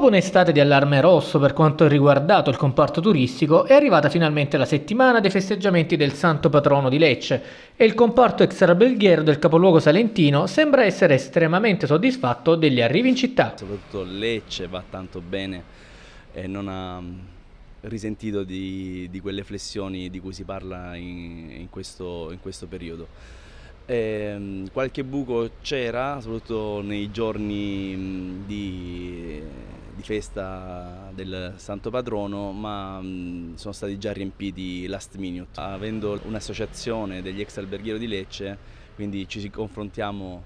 Dopo un'estate di allarme rosso per quanto riguardato il comparto turistico, è arrivata finalmente la settimana dei festeggiamenti del santo patrono di Lecce e il comparto extrabelghiero del capoluogo salentino sembra essere estremamente soddisfatto degli arrivi in città. Soprattutto Lecce va tanto bene e non ha mm, risentito di, di quelle flessioni di cui si parla in, in, questo, in questo periodo. E, ehm, qualche buco c'era, soprattutto nei giorni mm, festa del Santo Patrono, ma mm, sono stati già riempiti last minute. Avendo un'associazione degli ex alberghiero di Lecce, quindi ci confrontiamo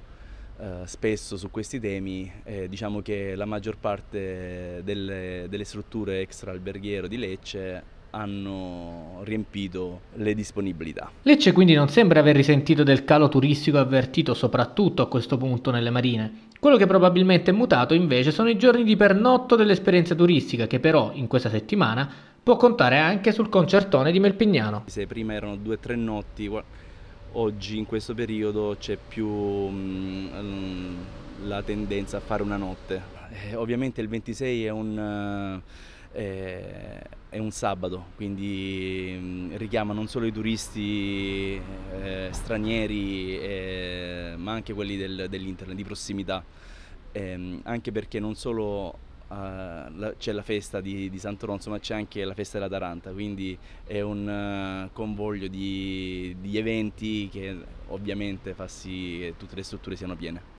eh, spesso su questi temi, diciamo che la maggior parte delle, delle strutture extra alberghiero di Lecce hanno riempito le disponibilità. Lecce quindi non sembra aver risentito del calo turistico avvertito soprattutto a questo punto nelle marine. Quello che probabilmente è mutato invece sono i giorni di pernotto dell'esperienza turistica che però in questa settimana può contare anche sul concertone di Melpignano. Se prima erano due o tre notti, oggi in questo periodo c'è più um, la tendenza a fare una notte. Eh, ovviamente il 26 è un... Uh, eh, è un sabato, quindi mm, richiama non solo i turisti eh, stranieri eh, ma anche quelli del, dell'internet, di prossimità, eh, anche perché non solo eh, c'è la festa di, di Sant'Oronzo ma c'è anche la festa della Taranta, quindi è un eh, convoglio di, di eventi che ovviamente fa sì che tutte le strutture siano piene.